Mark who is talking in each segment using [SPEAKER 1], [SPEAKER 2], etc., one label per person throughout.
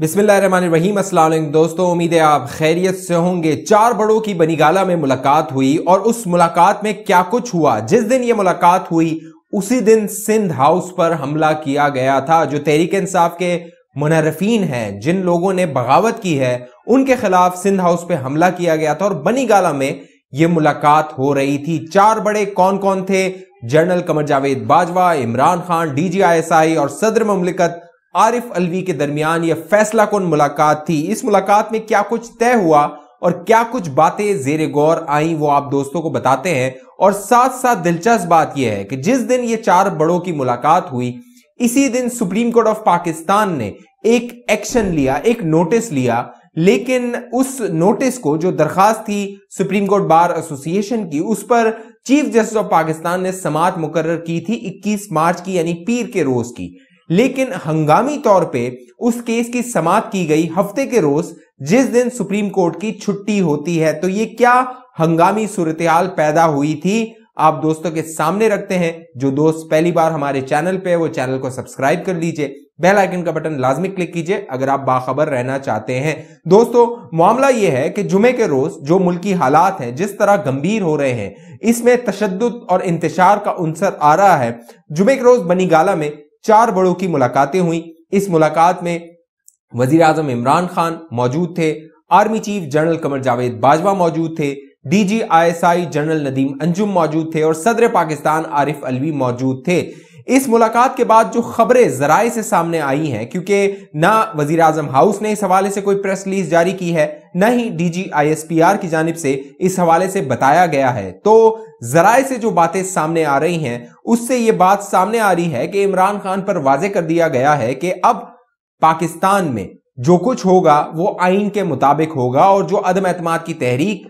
[SPEAKER 1] बिस्मिल्लाम असलम दोस्तों उम्मीद है आप खैरियत से होंगे चार बड़ों की बनीगाला में मुलाकात हुई और उस मुलाकात में क्या कुछ हुआ जिस दिन ये मुलाकात हुई उसी दिन सिंध हाउस पर हमला किया गया था जो तहरीक इंसाफ के मुनरफीन हैं जिन लोगों ने बगावत की है उनके खिलाफ सिंध हाउस पर हमला किया गया था और बनीगाला में ये मुलाकात हो रही थी चार बड़े कौन कौन थे जनरल कमर जावेद बाजवा इमरान खान डी और सदर ममलिकत आरिफ अलवी के दरमियान यह फैसला कौन मुलाकात थी इस मुलाकात में क्या कुछ तय हुआ और क्या कुछ बातें जेर गौर आई वो आप दोस्तों को बताते हैं और साथ साथ दिलचस्प बात यह है कि जिस दिन ये चार बड़ों की मुलाकात हुई इसी दिन सुप्रीम कोर्ट ऑफ पाकिस्तान ने एक एक्शन लिया एक नोटिस लिया लेकिन उस नोटिस को जो दरखास्त थी सुप्रीम कोर्ट बार एसोसिएशन की उस पर चीफ जस्टिस ऑफ पाकिस्तान ने समात मुकर की थी 21 मार्च की यानी पीर के रोज की लेकिन हंगामी तौर पे उस केस की समाप्त की गई हफ्ते के रोज जिस दिन सुप्रीम कोर्ट की छुट्टी होती है तो ये क्या हंगामी सूरत पैदा हुई थी आप दोस्तों के सामने रखते हैं जो दोस्त पहली बार हमारे चैनल पे वो चैनल को सब्सक्राइब कर लीजिए बेल आइकन का बटन लाजमी क्लिक कीजिए अगर आप बाखबर रहना चाहते हैं दोस्तों मामला यह है कि जुमे के रोज जो मुल्की हालात हैं जिस तरह गंभीर हो रहे हैं इसमें तशद और इंतजार का उनसर आ रहा है जुमे के रोज बनीगाला में चार बड़ों की मुलाकातें हुई इस मुलाकात में वजीर आजम इमरान खान मौजूद थे army chief general Qamar Javed Bajwa मौजूद थे DG ISI general Nadeem Anjum मौजूद थे और सदर पाकिस्तान आरिफ अलवी मौजूद थे इस मुलाकात के बाद जो खबरें जराए से सामने आई हैं क्योंकि ना वजीर आजम हाउस ने इस हवाले से कोई प्रेस रिलीज जारी की है न ही डीजी आईएसपीआर की जानब से इस हवाले से बताया गया है तो जराए से जो बातें सामने आ रही हैं उससे यह बात सामने आ रही है कि इमरान खान पर वाजे कर दिया गया है कि अब पाकिस्तान में जो कुछ होगा वो आइन के मुताबिक होगा और जो अदम एतमाद की तहरीक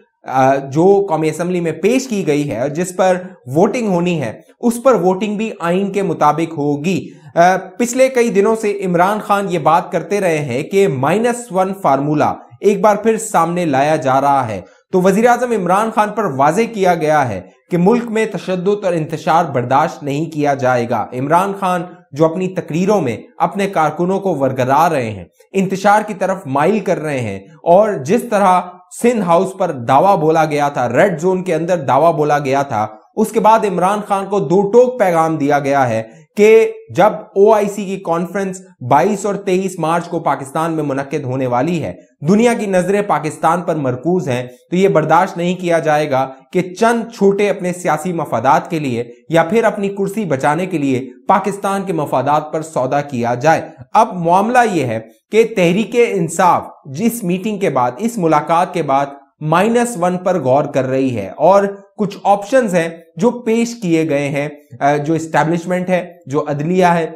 [SPEAKER 1] जो कौमी असम्बली में पेश की गई है जिस पर वोटिंग होनी है उस पर वोटिंग भी आइन के मुताबिक होगी पिछले कई दिनों से इमरान खान ये बात करते रहे हैं कि माइनस वन फार्मूला एक बार फिर सामने लाया जा रहा है तो वजीर अजम इमरान खान पर वाजे किया गया है कि मुल्क में तशद और इंतजार बर्दाश्त नहीं किया जाएगा इमरान खान जो अपनी तकरीरों में अपने कारकुनों को वरगरा रहे हैं इंतशार की तरफ माइल कर रहे हैं और जिस तरह सिंध हाउस पर दावा बोला गया था रेड जोन के अंदर दावा बोला गया था उसके बाद इमरान खान को दो टोक पैगाम दिया गया है कि जब ओआईसी की कॉन्फ्रेंस 22 और 23 मार्च को पाकिस्तान में मुनद होने वाली है दुनिया की नजरें पाकिस्तान पर मरकूज हैं तो यह बर्दाश्त नहीं किया जाएगा कि चंद छोटे अपने सियासी मफादात के लिए या फिर अपनी कुर्सी बचाने के लिए पाकिस्तान के मफादात पर सौदा किया जाए अब मामला यह है कि तहरीक इंसाफ जिस मीटिंग के बाद इस मुलाकात के बाद माइनस वन पर गौर कर रही है और कुछ ऑप्शंस हैं जो पेश किए गए हैं जो इस्टेब्लिशमेंट है जो अदलिया है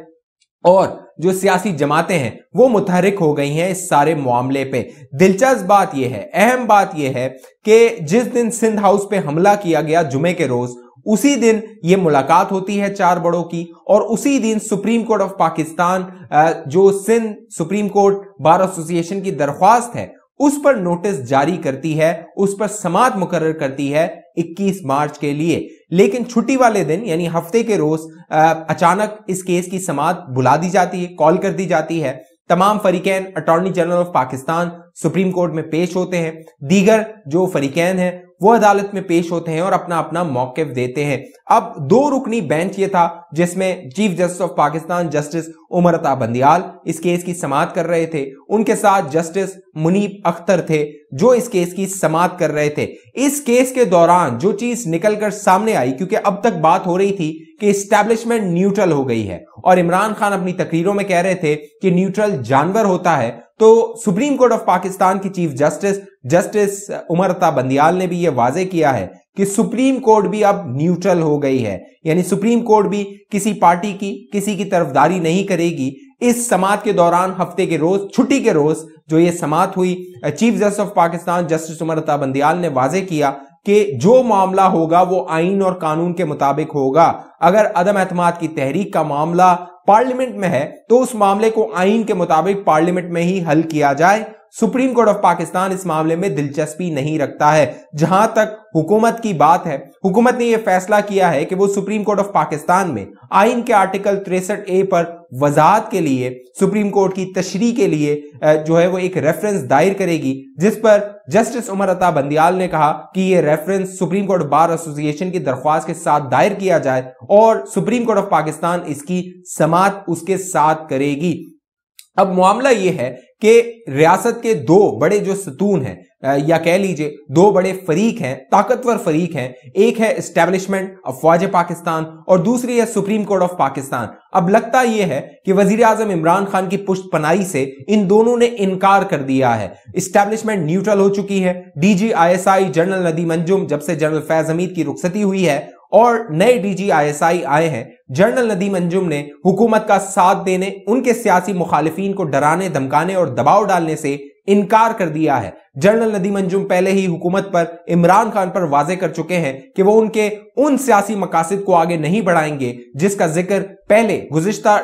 [SPEAKER 1] और जो सियासी जमातें हैं वो मुतहरक हो गई हैं इस सारे मामले पे दिलचस्प बात यह है अहम बात यह है कि जिस दिन सिंध हाउस पे हमला किया गया जुमे के रोज उसी दिन ये मुलाकात होती है चार बड़ों की और उसी दिन सुप्रीम कोर्ट ऑफ पाकिस्तान जो Sindh supreme court bar association की दरख्वास्त है उस पर नोटिस जारी करती है उस पर समाप्त मुकर करती है 21 मार्च के लिए लेकिन छुट्टी वाले दिन यानी हफ्ते के रोज अचानक इस केस की समात बुला दी जाती है कॉल कर दी जाती है तमाम फरीकैन attorney general of Pakistan supreme court में पेश होते हैं दीगर जो फरीकैन हैं वो अदालत में पेश होते हैं और अपना अपना मौके देते हैं अब दो रुकनी बेंच ये था जिसमें chief justice of Pakistan justice Umar Ata Bandial इस केस की समात कर रहे थे उनके साथ जस्टिस मुनीब अख्तर थे जो इस केस की समात कर रहे थे इस केस के दौरान जो चीज निकलकर सामने आई क्योंकि अब तक बात हो रही थी कि स्टैब्लिशमेंट न्यूट्रल हो गई है और इमरान खान अपनी तकरीरों में कह रहे थे कि न्यूट्रल जानवर होता है तो सुप्रीम कोर्ट ऑफ पाकिस्तान की chief justice justice Umar Ata Bandial ने भी यह वाजे किया है कि सुप्रीम कोर्ट भी अब न्यूट्रल हो गई है यानी सुप्रीम कोर्ट भी किसी पार्टी की किसी की तरफदारी नहीं करेगी इस समात के दौरान हफ्ते के रोज छुट्टी के रोज जो ये समात हुई chief justice of Pakistan justice Umar Ata Bandial ने वाजे किया कि जो मामला होगा वो आइन और कानून के मुताबिक होगा अगर अदम एतमाद की तहरीक का मामला पार्लियामेंट में है तो उस मामले को आइन के मुताबिक पार्लियामेंट में ही हल किया जाए सुप्रीम कोर्ट ऑफ पाकिस्तान इस मामले में दिलचस्पी नहीं रखता है जहां तक हुकूमत की बात है हुकूमत ने यह फैसला किया है कि वो सुप्रीम कोर्ट ऑफ पाकिस्तान में आइन के आर्टिकल तिरसठ ए पर वजाहत के लिए सुप्रीम कोर्ट की तशरी के लिए जो है वो एक रेफरेंस दायर करेगी जिस पर जस्टिस उमर अता बंदियाल ने कहा कि यह reference supreme court bar association की दरख्वास्त के साथ दायर किया जाए और सुप्रीम कोर्ट ऑफ पाकिस्तान इसकी समात उसके साथ करेगी अब मामला यह है कि रियासत के दो बड़े जो सतून हैं या कह लीजिए दो बड़े फरीक हैं ताकतवर फरीक हैं एक है इस्टेब्लिशमेंट अफवाज पाकिस्तान और दूसरी है सुप्रीम कोर्ट ऑफ पाकिस्तान अब लगता यह है कि वजीर आजम इमरान खान की पुष्ट पनाई से इन दोनों ने इनकार कर दिया है इस्टेब्लिशमेंट न्यूट्रल हो चुकी है डीजीआईएसआई जनरल नदी मंजुम जब से जनरल फैज हमीद की रुखसती हुई है और नए डीजीआईएसआई आए हैं जनरल नदीम अंजुम ने हुकूमत का साथ देने उनके सियासी मुखालिफिन को डराने धमकाने और दबाव डालने से इनकार कर दिया है जनरल नदी मंजूम पहले ही हुकूमत पर इमरान खान पर वाजे कर चुके हैं कि वो उनके उन सियासी मकासद को आगे नहीं बढ़ाएंगे जिसका जिक्र पहले गुजश्ता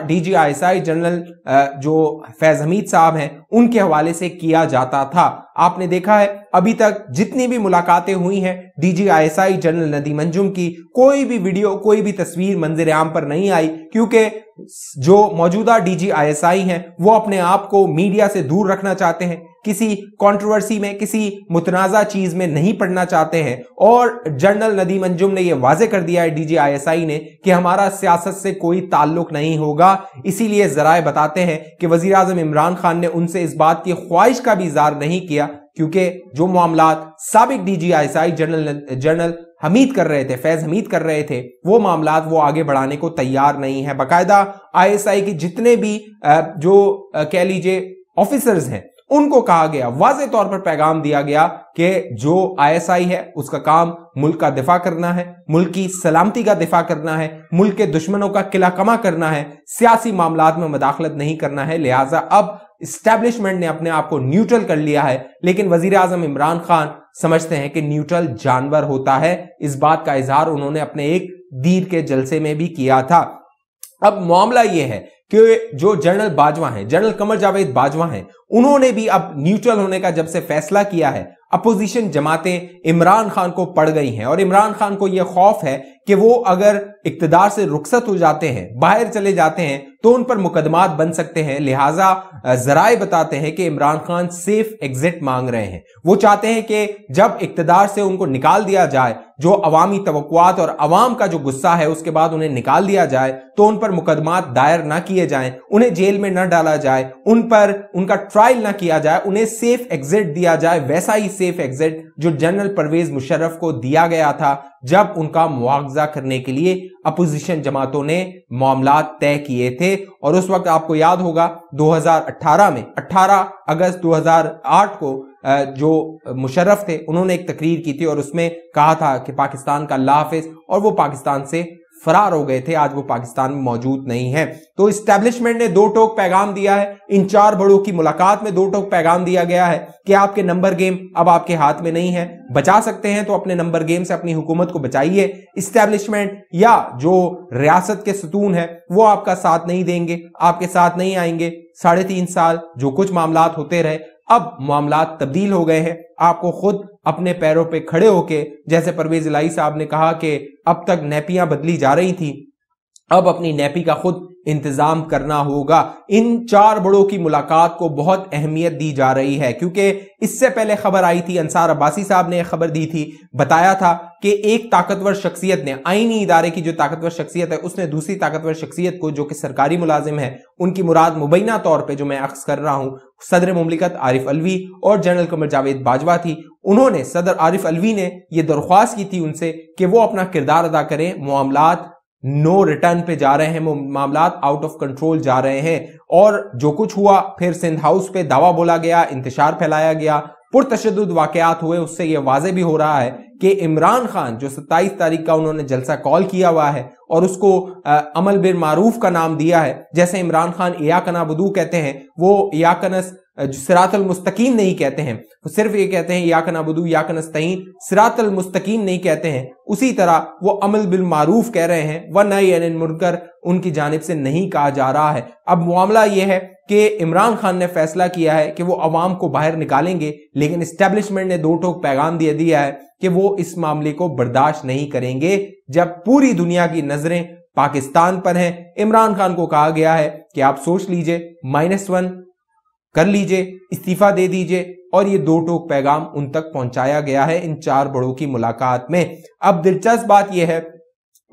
[SPEAKER 1] एस आई जनरल जो फैज हमीद साहब हैं उनके हवाले से किया जाता था आपने देखा है अभी तक जितनी भी मुलाकातें हुई हैं एस आई जनरल नदी मंजूम की कोई भी वीडियो कोई भी तस्वीर मंजर आम पर नहीं आई क्योंकि जो मौजूदा एस आई हैं वो अपने आप को मीडिया से दूर रखना चाहते हैं किसी कंट्रोवर्सी में किसी मुतनाज़ा चीज में नहीं पढ़ना चाहते हैं और जनरल नदीम अंजुम ने यह वाजे कर दिया है डीजीआईएसआई ने कि हमारा सियासत से कोई ताल्लुक नहीं होगा इसीलिए जराए बताते हैं कि वजीर अजम इमरान खान ने उनसे इस बात की ख्वाहिश का भी इजहार नहीं किया क्योंकि जो मामला सबक डीजीआईएसआई जनरल जनरल हमीद कर रहे थे फैज हमीद कर रहे थे वो मामला वो आगे बढ़ाने को तैयार नहीं है बाकायदा आईएसआई के जितने भी जो कह लीजिए ऑफिसर्स हैं उनको कहा गया वाजे तौर पर पैगाम दिया गया कि जो आईएसआई है उसका काम मुल्क का दिफा करना है मुल्क की सलामती का दिफा करना है मुल्क के दुश्मनों का किला कमा करना है सियासी मामला में मुदाखलत नहीं करना है लिहाजा अब स्टैब्लिशमेंट ने अपने आप को न्यूट्रल कर लिया है लेकिन वजीर आजम इमरान खान समझते हैं कि न्यूट्रल जानवर होता है इस बात का इजहार उन्होंने अपने एक दीर के जलसे में भी किया था अब मामला यह है कि जो जनरल बाजवा हैं जनरल कमर जावेद बाजवा हैं उन्होंने भी अब न्यूट्रल होने का जब से फैसला किया है अपोजिशन जमातें इमरान खान को पड़ गई हैं और इमरान खान को यह खौफ है कि वो अगर इकतदार से रुखसत हो जाते हैं बाहर चले जाते हैं तो उन पर मुकदमात बन सकते हैं लिहाजा जराए बताते हैं कि इमरान खान सेफ एग्जिट मांग रहे हैं वो चाहते हैं कि जब इकतदार से उनको निकाल दिया जाए जो अवामी तो और अवाम का जो गुस्सा है उसके बाद उन्हें निकाल दिया जाए तो उन पर मुकदमात दायर ना किया लिए जाएं उन्हें जेल में न डाला जाए उन पर उनका ट्रायल ना किया जाए उन्हें सेफ एग्जिट दिया जाए वैसा ही सेफ एग्जिट जो जनरल परवेज मुशर्रफ को दिया गया था जब उनका मुआवजा करने के लिए अपोजिशन जमातों ने मामला तय किए थे और उस वक्त आपको याद होगा 2018 में 18 अगस्त 2008 को जो मुशर्रफ थे उन्होंने एक तकरीर की थी और उसमें कहा था कि पाकिस्तान का लाफिज और वो पाकिस्तान से फरार हो गए थे आज वो पाकिस्तान में मौजूद नहीं है तो स्टैब्लिशमेंट ने दो टोक पैगाम दिया है इन चार बड़ों की मुलाकात में दो टोक पैगाम दिया गया है कि आपके नंबर गेम अब आपके हाथ में नहीं है बचा सकते हैं तो अपने नंबर गेम से अपनी हुकूमत को बचाइए स्टैब्लिशमेंट या जो रियासत के सतून है वो आपका साथ नहीं देंगे आपके साथ नहीं आएंगे साढ़े तीन साल जो कुछ मामला होते रहे अब मामला तब्दील हो गए हैं आपको खुद अपने पैरों पे खड़े होके जैसे परवेज लाई साहब ने कहा कि अब तक नैपियां बदली जा रही थी अब अपनी नैपी का खुद इंतजाम करना होगा इन चार बड़ों की मुलाकात को बहुत अहमियत दी जा रही है क्योंकि इससे पहले खबर आई थी अंसार अब्बासी साहब ने खबर दी थी बताया था कि एक ताकतवर शख्सियत ने आईनी इदारे की जो ताकतवर शख्सियत है उसने दूसरी ताकतवर शख्सियत को जो कि सरकारी मुलाजिम है उनकी मुराद मुबैना तौर पर जो मैं अक्स कर रहा हूं सदर ममलिकत आरिफ अलवी और जनरल कमर जावेद बाजवा थी उन्होंने सदर आरिफ अलवी ने यह दरख्वास्त की थी उनसे कि वो अपना किरदार अदा करें मामला नो रिटर्न पे जा रहे हैं मामला आउट ऑफ कंट्रोल जा रहे हैं और जो कुछ हुआ फिर सिंध हाउस पे दावा बोला गया इंतजार फैलाया गया पुरतशद वाकयात हुए उससे यह वाजे भी हो रहा है कि इमरान खान जो 27 तारीख का उन्होंने जलसा कॉल किया हुआ है और उसको अमल बिन मारूफ का नाम दिया है जैसे इमरान खान याकना बदू कहते हैं वो याकनस सिरातल मुस्तकीम नहीं कहते हैं वो सिर्फ ये कहते हैं याकन अबदू याकन अस्तीन सिरातल मुस्तकीम नहीं कहते हैं उसी तरह वो अमल बिल मारूफ कह रहे हैं नई एन मुनकर उनकी जानब से नहीं कहा जा रहा है अब मामला यह है कि इमरान खान ने फैसला किया है कि वो अवाम को बाहर निकालेंगे लेकिन इस्टेब्लिशमेंट ने दो टोक पैगाम दे दिया है कि वो इस मामले को बर्दाश्त नहीं करेंगे जब पूरी दुनिया की नजरें पाकिस्तान पर हैं इमरान खान को कहा गया है कि आप सोच लीजिए माइनस वन कर लीजिए इस्तीफा दे दीजिए और ये दो टोक पैगाम उन तक पहुंचाया गया है इन चार बड़ों की मुलाकात में अब दिलचस्प बात यह है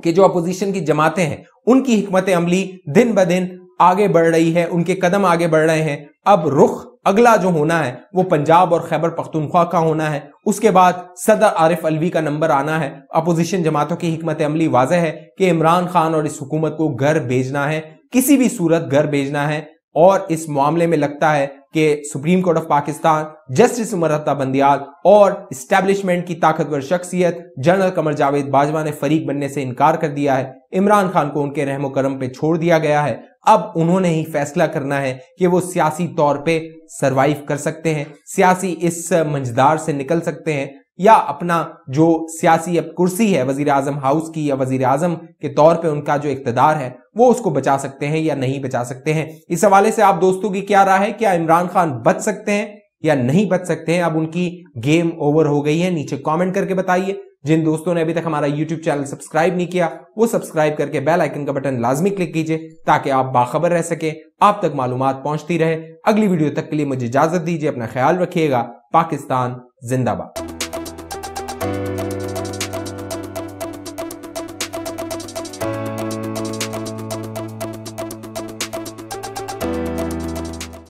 [SPEAKER 1] कि जो अपोजिशन की जमातें हैं उनकी हमत अमली दिन ब दिन आगे बढ़ रही है उनके कदम आगे बढ़ रहे हैं अब रुख अगला जो होना है वो पंजाब और खैबर पख्तनख्वा का होना है उसके बाद सदर आरिफ अलवी का नंबर आना है अपोजिशन जमातों की हमत अमली वाजह है कि इमरान खान और इस हुकूमत को घर भेजना है किसी भी सूरत घर भेजना है और इस मामले में लगता है कि supreme court of Pakistan justice Umar Ata Bandial और स्टैब्लिशमेंट की ताकतवर शख्सियत जनरल कमर जावेद बाजवा ने फरीक बनने से इनकार कर दिया है इमरान खान को उनके रहमो करम पे छोड़ दिया गया है अब उन्होंने ही फैसला करना है कि वो सियासी तौर पे सरवाइव कर सकते हैं सियासी इस मंझदार से निकल सकते हैं या अपना जो सियासी अब कुर्सी है वजीर आजम हाउस की या वजीर आजम के तौर पे उनका जो इकतदार है वो उसको बचा सकते हैं या नहीं बचा सकते हैं इस हवाले से आप दोस्तों की क्या राय है क्या इमरान खान बच सकते हैं या नहीं बच सकते हैं अब उनकी गेम ओवर हो गई है नीचे कॉमेंट करके बताइए जिन दोस्तों ने अभी तक हमारा YouTube चैनल सब्सक्राइब नहीं किया वो सब्सक्राइब करके बेल आइकन का बटन लाजमी क्लिक कीजिए ताकि आप बाखबर रह सके आप तक मालूम पहुंचती रहे अगली वीडियो तक के लिए मुझे इजाजत दीजिए अपना ख्याल रखिएगा पाकिस्तान जिंदाबाद Thank you.